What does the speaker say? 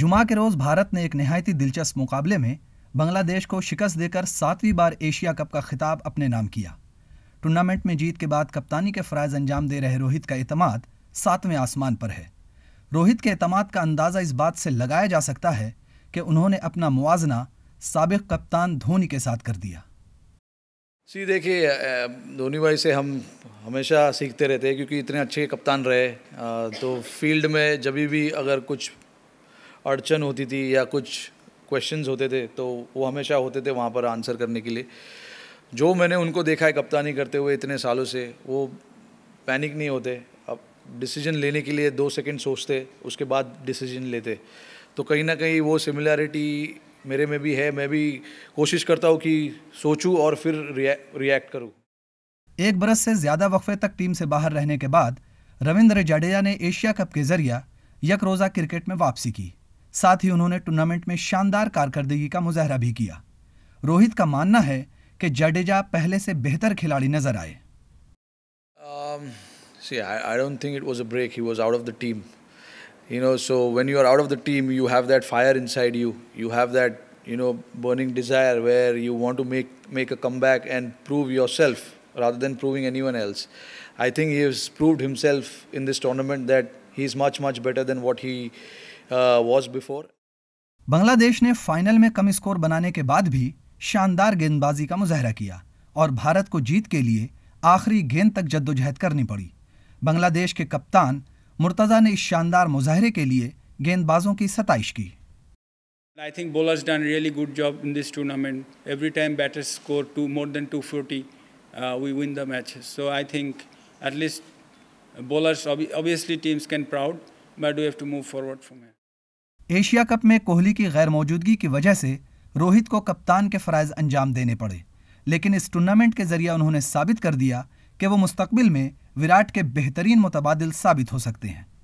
जुमा के रोज़ भारत ने एक नहायती दिलचस्प मुकाबले में बांग्लादेश को शिकस्त देकर सातवीं बार एशिया कप का खिताब अपने नाम किया टूर्नामेंट में जीत के बाद कप्तानी के फरज़ अंजाम दे रहे रोहित का अतमाद सातवें आसमान पर है रोहित के अतमाद का अंदाज़ा इस बात से लगाया जा सकता है कि उन्होंने अपना मुआजना सबक कप्तान धोनी के साथ कर दिया सी देखिए धोनी भाई से हम हमेशा सीखते रहते हैं क्योंकि इतने अच्छे कप्तान रहे तो फील्ड में जब भी अगर कुछ अड़चन होती थी या कुछ क्वेश्चन होते थे तो वो हमेशा होते थे वहाँ पर आंसर करने के लिए जो मैंने उनको देखा है कप्तानी करते हुए इतने सालों से वो पैनिक नहीं होते अब डिसीजन लेने के लिए दो सेकंड सोचते उसके बाद डिसीजन लेते तो कहीं ना कहीं वो सिमिलैरिटी मेरे में भी है मैं भी कोशिश करता हूँ कि सोचूं और फिर रिया, रिएक्ट करूँ एक बरस से ज़्यादा वक्फे तक टीम से बाहर रहने के बाद रविंद्र जडेजा ने एशिया कप के जरिया रोज़ा क्रिकेट में वापसी की साथ ही उन्होंने टूर्नामेंट में शानदार कारकर्दगी का मुजाहरा भी किया रोहित का मानना है कि जडेजा पहले से बेहतर खिलाड़ी नजर आए See, I, I don't think it was a break. He was out of the team. You know, so when you are out of the team, you have that fire inside you. You have that, you know, burning desire where you want to make make a comeback and prove yourself rather than proving anyone else. Uh, I think he has proved himself in this tournament that he is much much better than what he uh, was before. Bangladesh ने final में कम score बनाने के बाद भी शानदार गेंदबाजी का मुजाहरा किया और भारत को जीत के लिए आखिरी गेंद तक जद्दोजहद करनी पड़ी बांग्लादेश के कप्तान मुर्तज़ा ने इस शानदार मुजाहरे के लिए गेंदबाजों की सताइश की I think bowlers done really good job in this tournament. Every time batters score two more than 240, uh, we win the match. So I think at least bowlers, obviously teams can proud, but we have to move forward from here. Asia cup में कोहली की गैर मौजूदगी की वजह से रोहित को कप्तान के फ़रज़ अंजाम देने पड़े लेकिन इस टूर्नामेंट के जरिए उन्होंने साबित कर दिया कि वो मुस्तबिल में विराट के बेहतरीन मुतबादल साबित हो सकते हैं